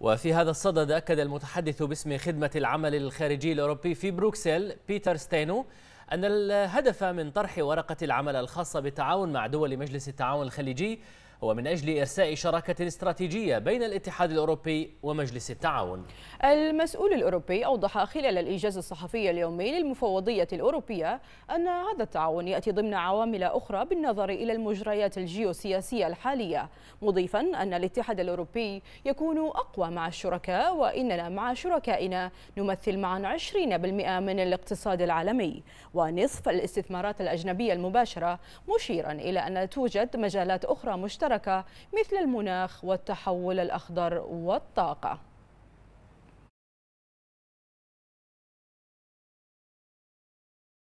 وفي هذا الصدد أكد المتحدث باسم خدمة العمل الخارجي الأوروبي في بروكسل بيتر ستينو أن الهدف من طرح ورقة العمل الخاصة بالتعاون مع دول مجلس التعاون الخليجي ومن أجل إرساء شراكة استراتيجية بين الاتحاد الأوروبي ومجلس التعاون المسؤول الأوروبي أوضح خلال الإيجاز الصحفي اليومي للمفوضية الأوروبية أن هذا التعاون يأتي ضمن عوامل أخرى بالنظر إلى المجريات الجيوسياسية الحالية مضيفا أن الاتحاد الأوروبي يكون أقوى مع الشركاء وإننا مع شركائنا نمثل معا 20% من الاقتصاد العالمي ونصف الاستثمارات الأجنبية المباشرة مشيرا إلى أن توجد مجالات أخرى مشتركة المشتركة مثل المناخ والتحول الأخضر والطاقة